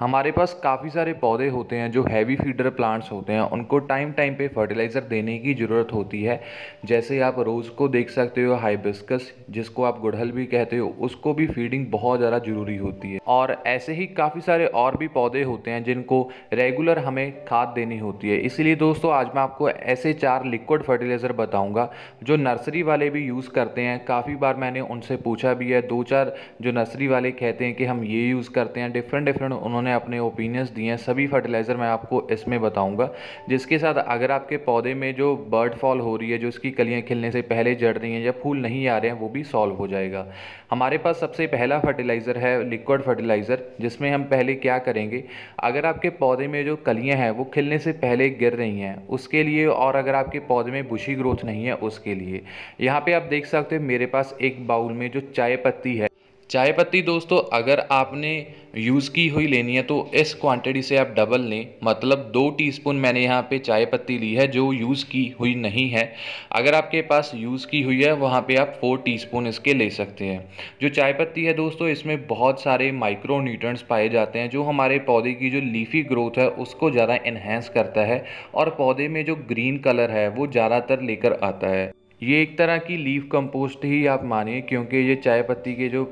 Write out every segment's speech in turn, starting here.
हमारे पास काफ़ी सारे पौधे होते हैं जो हैवी फीडर प्लांट्स होते हैं उनको टाइम टाइम पे फर्टिलाइज़र देने की ज़रूरत होती है जैसे आप रोज़ को देख सकते हो हाइबिस्कस जिसको आप गुड़हल भी कहते हो उसको भी फीडिंग बहुत ज़्यादा ज़रूरी होती है और ऐसे ही काफ़ी सारे और भी पौधे होते हैं जिनको रेगुलर हमें खाद देनी होती है इसीलिए दोस्तों आज मैं आपको ऐसे चार लिक्विड फर्टिलाइज़र बताऊँगा जो नर्सरी वाले भी यूज़ करते हैं काफ़ी बार मैंने उनसे पूछा भी है दो चार जो नर्सरी वाले कहते हैं कि हम ये यूज़ करते हैं डिफरेंट डिफरेंट उन्होंने उन्होंने अपने ओपिनियंस दिए हैं सभी फर्टिलाइज़र मैं आपको इसमें बताऊंगा जिसके साथ अगर आपके पौधे में जो बर्ड फॉल हो रही है जो इसकी कलियाँ खिलने से पहले जड़ रही हैं या फूल नहीं आ रहे हैं वो भी सॉल्व हो जाएगा हमारे पास सबसे पहला फर्टिलाइज़र है लिक्विड फर्टिलाइज़र जिसमें हम पहले क्या करेंगे अगर आपके पौधे में जो कलियाँ हैं वो खिलने से पहले गिर रही हैं उसके लिए और अगर आपके पौधे में बुशी ग्रोथ नहीं है उसके लिए यहाँ पे आप देख सकते हो मेरे पास एक बाउल में जो चाय पत्ती है चाय पत्ती दोस्तों अगर आपने यूज़ की हुई लेनी है तो इस क्वांटिटी से आप डबल लें मतलब दो टीस्पून मैंने यहाँ पे चाय पत्ती ली है जो यूज़ की हुई नहीं है अगर आपके पास यूज़ की हुई है वहाँ पे आप फोर टीस्पून इसके ले सकते हैं जो चाय पत्ती है दोस्तों इसमें बहुत सारे माइक्रो न्यूट्रंट्स पाए जाते हैं जो हमारे पौधे की जो लीफी ग्रोथ है उसको ज़्यादा इन्हेंस करता है और पौधे में जो ग्रीन कलर है वो ज़्यादातर लेकर आता है ये एक तरह की लीफ कंपोस्ट ही आप मानिए क्योंकि ये चाय पत्ती के जो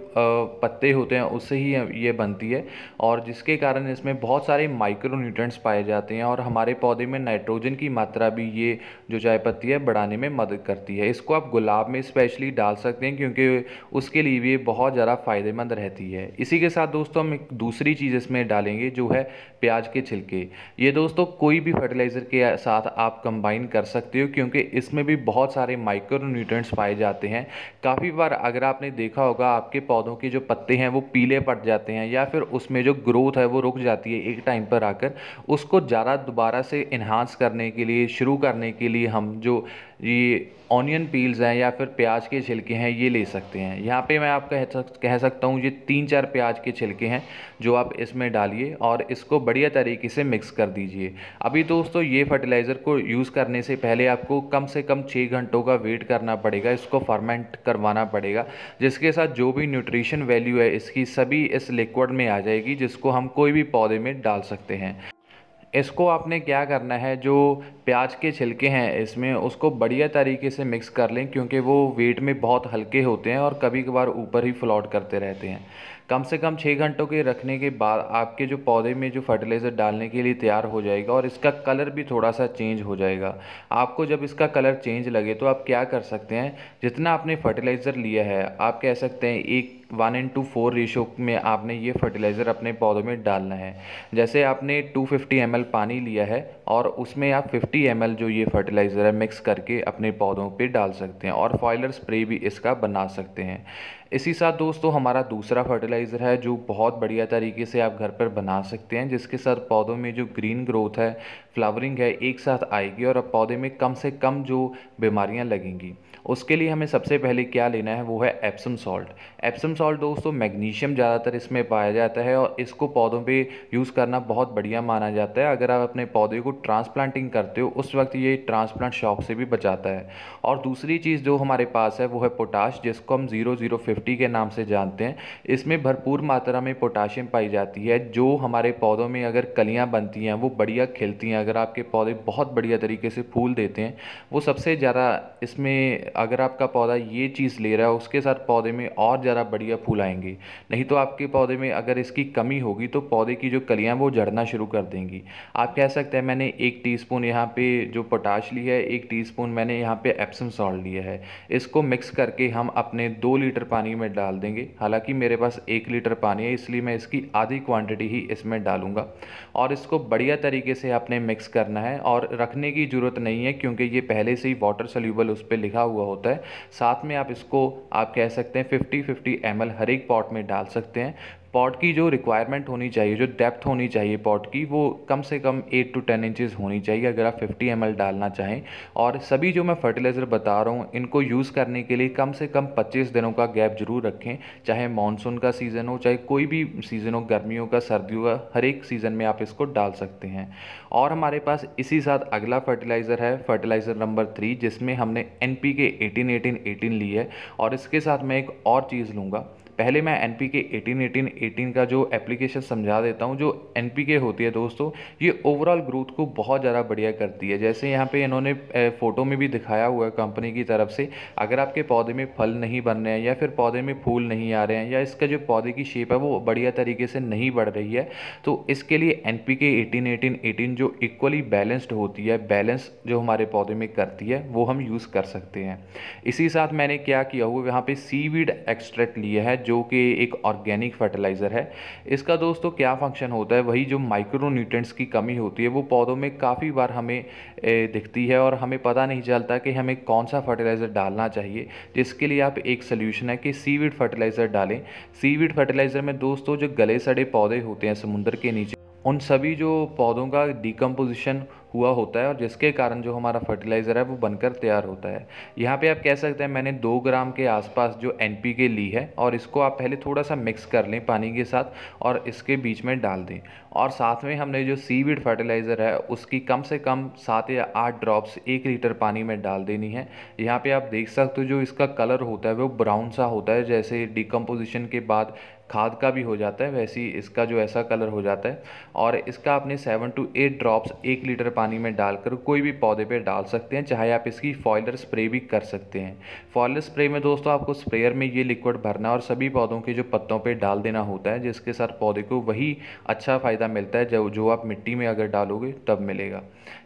पत्ते होते हैं उससे ही ये बनती है और जिसके कारण इसमें बहुत सारे माइक्रो न्यूट्रेंट्स पाए जाते हैं और हमारे पौधे में नाइट्रोजन की मात्रा भी ये जो चाय पत्ती है बढ़ाने में मदद करती है इसको आप गुलाब में स्पेशली डाल सकते हैं क्योंकि उसके लिए भी ये बहुत ज़्यादा फ़ायदेमंद रहती है इसी के साथ दोस्तों हम एक दूसरी चीज़ इसमें डालेंगे जो है प्याज के छिलके ये दोस्तों कोई भी फर्टिलाइज़र के साथ आप कंबाइन कर सकते हो क्योंकि इसमें भी बहुत सारे माइक्रो न्यूट्रेंट्स पाए जाते हैं काफ़ी बार अगर आपने देखा होगा आपके पौधों के जो पत्ते हैं वो पीले पड़ जाते हैं या फिर उसमें जो ग्रोथ है वो रुक जाती है एक टाइम पर आकर उसको ज़्यादा दोबारा से इन्हांस करने के लिए शुरू करने के लिए हम जो ये ऑनियन पील्स हैं या फिर प्याज के छिलके हैं ये ले सकते हैं यहाँ पे मैं आप कह कह सकता हूँ ये तीन चार प्याज के छिलके हैं जो आप इसमें डालिए और इसको बढ़िया तरीके से मिक्स कर दीजिए अभी दोस्तों ये फर्टिलाइज़र को यूज़ करने से पहले आपको कम से कम छः घंटों का वेट करना पड़ेगा इसको फर्मेंट करवाना पड़ेगा जिसके साथ जो भी न्यूट्रिशन वैल्यू है इसकी सभी इस लिक्विड में आ जाएगी जिसको हम कोई भी पौधे में डाल सकते हैं इसको आपने क्या करना है जो प्याज के छिलके हैं इसमें उसको बढ़िया तरीके से मिक्स कर लें क्योंकि वो वेट में बहुत हल्के होते हैं और कभी कभार ऊपर ही फ्लॉट करते रहते हैं कम से कम छः घंटों के रखने के बाद आपके जो पौधे में जो फर्टिलाइज़र डालने के लिए तैयार हो जाएगा और इसका कलर भी थोड़ा सा चेंज हो जाएगा आपको जब इसका कलर चेंज लगे तो आप क्या कर सकते हैं जितना आपने फर्टिलाइज़र लिया है आप कह सकते हैं एक one into four ratio में आपने ये फर्टिलाइज़र अपने पौधों में डालना है जैसे आपने 250 फिफ्टी पानी लिया है और उसमें आप 50 एम जो ये फर्टिलाइज़र है मिक्स करके अपने पौधों पे डाल सकते हैं और फॉयलर स्प्रे भी इसका बना सकते हैं इसी साथ दोस्तों हमारा दूसरा फर्टिलाइज़र है जो बहुत बढ़िया तरीके से आप घर पर बना सकते हैं जिसके साथ पौधों में जो ग्रीन ग्रोथ है फ्लावरिंग है एक साथ आएगी और अब पौधे में कम से कम जो बीमारियां लगेंगी उसके लिए हमें सबसे पहले क्या लेना है वो है एप्सम सॉल्ट एप्सम सॉल्ट दोस्तों मैग्नीशियम ज़्यादातर इसमें पाया जाता है और इसको पौधों पर यूज़ करना बहुत बढ़िया माना जाता है अगर आप अपने पौधे को ट्रांसप्लांटिंग करते हो उस वक्त ये ट्रांसप्लांट शॉक से भी बचाता है और दूसरी चीज़ जो हमारे पास है वो है पोटाश जिसको हम ज़ीरो ज़ीरो एमटी के नाम से जानते हैं इसमें भरपूर मात्रा में पोटाशियम पाई जाती है जो हमारे पौधों में अगर कलियाँ बनती हैं वो बढ़िया खिलती हैं अगर आपके पौधे बहुत बढ़िया तरीके से फूल देते हैं वो सबसे ज़्यादा इसमें अगर आपका पौधा ये चीज़ ले रहा है उसके साथ पौधे में और ज़्यादा बढ़िया फूल आएंगे नहीं तो आपके पौधे में अगर इसकी कमी होगी तो पौधे की जो कलियाँ वो झड़ना शुरू कर देंगी आप कह सकते हैं मैंने एक टीस्पून यहाँ पे जो पोटाश ली है एक टीस्पून मैंने यहाँ पे एप्सम सॉल्ट लिया है इसको मिक्स करके हम अपने दो लीटर पानी पानी में डाल देंगे हालांकि मेरे पास एक लीटर पानी है इसलिए मैं इसकी आधी क्वांटिटी ही इसमें डालूंगा और इसको बढ़िया तरीके से आपने मिक्स करना है और रखने की ज़रूरत नहीं है क्योंकि ये पहले से ही वाटर सोल्यूबल उस पर लिखा हुआ होता है साथ में आप इसको आप कह सकते हैं फिफ्टी फिफ्टी एम हर एक पॉट में डाल सकते हैं पॉट की जो रिक्वायरमेंट होनी चाहिए जो डेप्थ होनी चाहिए पॉट की वो कम से कम एट टू टेन इंचेस होनी चाहिए अगर आप फिफ्टी एम डालना चाहें और सभी जो मैं फर्टिलाइज़र बता रहा हूँ इनको यूज़ करने के लिए कम से कम पच्चीस दिनों का गैप जरूर रखें चाहे मानसून का सीज़न हो चाहे कोई भी सीज़न हो गर्मियों का सर्दियों का हर एक सीज़न में आप इसको डाल सकते हैं और हमारे पास इसी साथ अगला फर्टिलाइज़र है फर्टिलाइज़र नंबर थ्री जिसमें हमने N P K eighteen eighteen eighteen ली है और इसके साथ मैं एक और चीज़ लूँगा पहले मैं N P K eighteen eighteen eighteen का जो एप्लीकेशन समझा देता हूँ जो एन पी के होती है दोस्तों ये ओवरऑल ग्रोथ को बहुत ज़्यादा बढ़िया करती है जैसे यहाँ पे इन्होंने फ़ोटो में भी दिखाया हुआ है कंपनी की तरफ से अगर आपके पौधे में फल नहीं बन रहे हैं या फिर पौधे में फूल नहीं आ रहे हैं या इसका जो पौधे की शेप है वो बढ़िया तरीके से नहीं बढ़ रही है तो इसके लिए N P K eighteen eighteen eighteen जो इक्वली बैलेंस्ड होती है बैलेंस जो हमारे पौधे में करती है वो हम यूज़ कर सकते हैं इसी साथ मैंने क्या किया हुआ यहाँ पे सी वीड एक्सट्रैक्ट लिया है जो कि एक ऑर्गेनिक फर्टिलाइज़र है इसका दोस्तों क्या फंक्शन होता है वही जो माइक्रो न्यूट्रेंट्स की कमी होती है वो पौधों में काफ़ी बार हमें दिखती है और हमें पता नहीं चलता कि हमें कौन सा फर्टिलाइज़र डालना चाहिए जिसके लिए आप एक सोल्यूशन है कि सीविड फर्टिलाइज़र डालें सीवीड फर्टिलाइज़र में दोस्तों जो गले सड़े पौधे होते हैं समुद्र के नीचे उन सभी जो पौधों का डिकम्पोजिशन हुआ होता है और जिसके कारण जो हमारा फर्टिलाइज़र है वो बनकर तैयार होता है यहाँ पे आप कह सकते हैं मैंने दो ग्राम के आसपास जो एन ली है और इसको आप पहले थोड़ा सा मिक्स कर लें पानी के साथ और इसके बीच में डाल दें और साथ में हमने जो सीविड फर्टिलाइज़र है उसकी कम से कम सात या आठ ड्रॉप्स एक लीटर पानी में डाल देनी है यहाँ पर आप देख सकते हो जो इसका कलर होता है वो ब्राउन सा होता है जैसे डिकम्पोजिशन के बाद खाद का भी हो जाता है वैसे ही इसका जो ऐसा कलर हो जाता है और इसका आपने सेवन टू एट ड्रॉप्स एक लीटर पानी में डालकर कोई भी पौधे पे डाल सकते हैं चाहे आप इसकी फॉयलर स्प्रे भी कर सकते हैं फॉयलर स्प्रे में दोस्तों आपको स्प्रेयर में ये लिक्विड भरना और सभी पौधों के जो पत्तों पर डाल देना होता है जिसके साथ पौधे को वही अच्छा फ़ायदा मिलता है जो जो आप मिट्टी में अगर डालोगे तब मिलेगा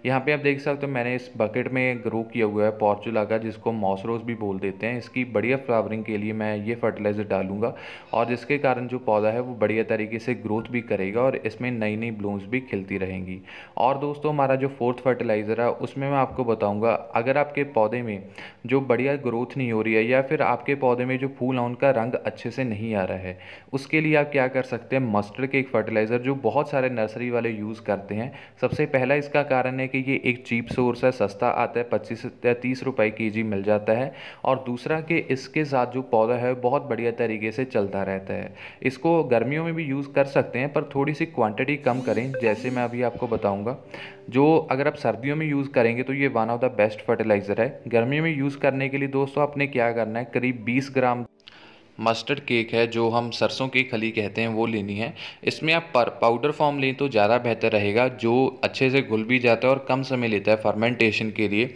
यहाँ पर आप देख सकते हो मैंने इस बकेट में ग्रो किया हुआ है पॉर्चुला का जिसको मॉसरोस भी बोल देते हैं इसकी बढ़िया फ्लावरिंग के लिए मैं ये फर्टिलाइज़र डालूंगा और जिसके कारण कारण जो पौधा है वो बढ़िया तरीके से ग्रोथ भी करेगा और इसमें नई नई ब्लूम्स भी खिलती रहेंगी और दोस्तों हमारा जो फोर्थ फर्टिलाइज़र है उसमें मैं आपको बताऊँगा अगर आपके पौधे में जो बढ़िया ग्रोथ नहीं हो रही है या फिर आपके पौधे में जो फूल हैं उनका रंग अच्छे से नहीं आ रहा है उसके लिए आप क्या कर सकते हैं मस्टर्ड के एक फर्टिलाइज़र जो बहुत सारे नर्सरी वाले यूज़ करते हैं सबसे पहला इसका कारण है कि ये एक चीप सोर्स है सस्ता आता है पच्चीस या तीस रुपए के जी मिल जाता है और दूसरा कि इसके साथ जो पौधा है बहुत बढ़िया तरीके से चलता रहता है इसको गर्मियों में भी यूज़ कर सकते हैं पर थोड़ी सी क्वांटिटी कम करें जैसे मैं अभी आपको बताऊँगा जो अगर आप सर्दियों में यूज़ करेंगे तो ये one of the best fertiliser है गर्मियों में यूज़ करने के लिए दोस्तों आपने क्या करना है करीब बीस ग्राम मस्टर्ड केक है जो हम सरसों की खली कहते हैं वो लेनी है इसमें आप पर पाउडर फॉर्म लें तो ज़्यादा बेहतर रहेगा जो अच्छे से घुल भी जाता है और कम समय लेता है फर्मेंटेशन के लिए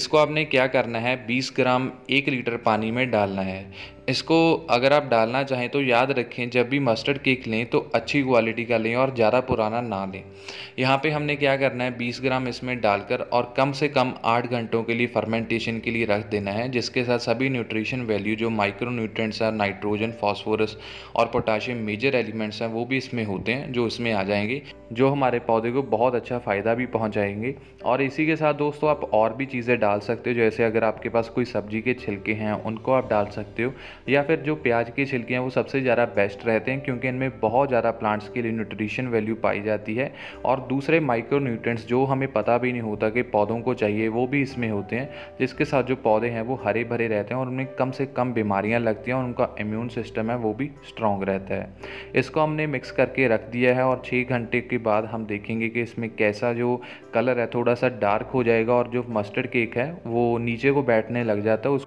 इसको आपने क्या करना है 20 ग्राम एक लीटर पानी में डालना है इसको अगर आप डालना चाहें तो याद रखें जब भी मस्टर्ड केक लें तो अच्छी क्वालिटी का लें और ज़्यादा पुराना ना लें यहाँ पे हमने क्या करना है 20 ग्राम इसमें डालकर और कम से कम 8 घंटों के लिए फर्मेंटेशन के लिए रख देना है जिसके साथ सभी न्यूट्रिशन वैल्यू जो माइक्रो न्यूट्रेंट्स हैं नाइट्रोजन फॉस्फोरस और पोटाशियम मेजर एलिमेंट्स हैं वो भी इसमें होते हैं जो इसमें आ जाएंगे जो हमारे पौधे को बहुत अच्छा फ़ायदा भी पहुँचाएंगे और इसी के साथ दोस्तों आप और भी चीज़ें डाल सकते हो जैसे अगर आपके पास कोई सब्जी के छिलके हैं उनको आप डाल सकते हो या फिर जो प्याज के छिलके हैं वो सबसे ज़्यादा बेस्ट रहते हैं क्योंकि इनमें बहुत ज़्यादा प्लांट्स के लिए न्यूट्रिशन वैल्यू पाई जाती है और दूसरे माइक्रो न्यूट्रेंट्स जो हमें पता भी नहीं होता कि पौधों को चाहिए वो भी इसमें होते हैं जिसके साथ जो पौधे हैं वो हरे भरे रहते हैं और उनमें कम से कम बीमारियाँ लगती हैं और उनका इम्यून सिस्टम है वो भी स्ट्रॉन्ग रहता है इसको हमने मिक्स करके रख दिया है और छः घंटे के बाद हम देखेंगे कि इसमें कैसा जो कलर है थोड़ा सा डार्क हो जाएगा और जो मस्टर्ड केक है वो नीचे को बैठने लग जाता है उस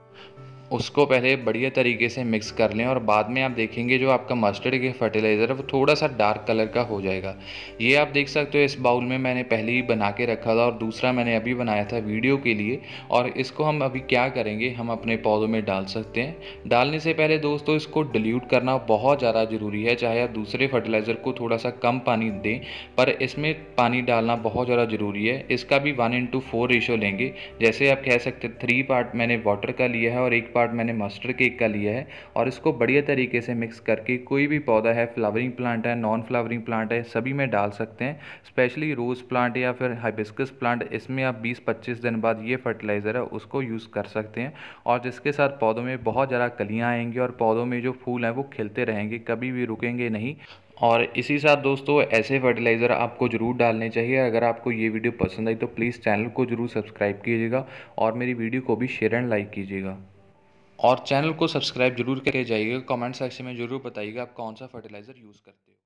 उसको पहले बढ़िया तरीके से मिक्स कर लें और बाद में आप देखेंगे जो आपका मस्टर्ड के फर्टिलाइज़र है वो थोड़ा सा डार्क कलर का हो जाएगा ये आप देख सकते हो इस बाउल में मैंने पहले ही बना के रखा था और दूसरा मैंने अभी बनाया था वीडियो के लिए और इसको हम अभी क्या करेंगे हम अपने पौधों में डाल सकते हैं डालने से पहले दोस्तों इसको डिल्यूट करना बहुत ज़्यादा ज़रूरी है चाहे आप दूसरे फर्टिलाइज़र को थोड़ा सा कम पानी दें पर इसमें पानी डालना बहुत ज़्यादा ज़रूरी है इसका भी वन इंटू फोर रेशो लेंगे जैसे आप कह सकते थ्री पार्ट मैंने वाटर का लिया है और एक पार्ट मैंने मस्टर्ड केक का लिया है और इसको बढ़िया तरीके से मिक्स करके कोई भी पौधा है फ्लावरिंग प्लांट है नॉन फ्लावरिंग प्लांट है सभी में डाल सकते हैं स्पेशली रोज़ प्लांट या फिर हाइबिस्कस प्लांट इसमें आप 20-25 दिन बाद ये फर्टिलाइज़र है उसको यूज़ कर सकते हैं और जिसके साथ पौधों में बहुत ज़्यादा कलियाँ आएंगी और पौधों में जो फूल हैं वो खिलते रहेंगे कभी भी रुकेंगे नहीं और इसी साथ दोस्तों ऐसे फर्टिलाइज़र आपको ज़रूर डालने चाहिए अगर आपको ये वीडियो पसंद आई तो प्लीज़ चैनल को ज़रूर सब्सक्राइब कीजिएगा और मेरी वीडियो को भी शेयर एंड लाइक कीजिएगा और चैनल को सब्सक्राइब जरूर करके जाइएगा कमेंट सेक्शन में ज़रूर बताइएगा आप कौन सा फर्टिलाइज़र यूज़ करते हो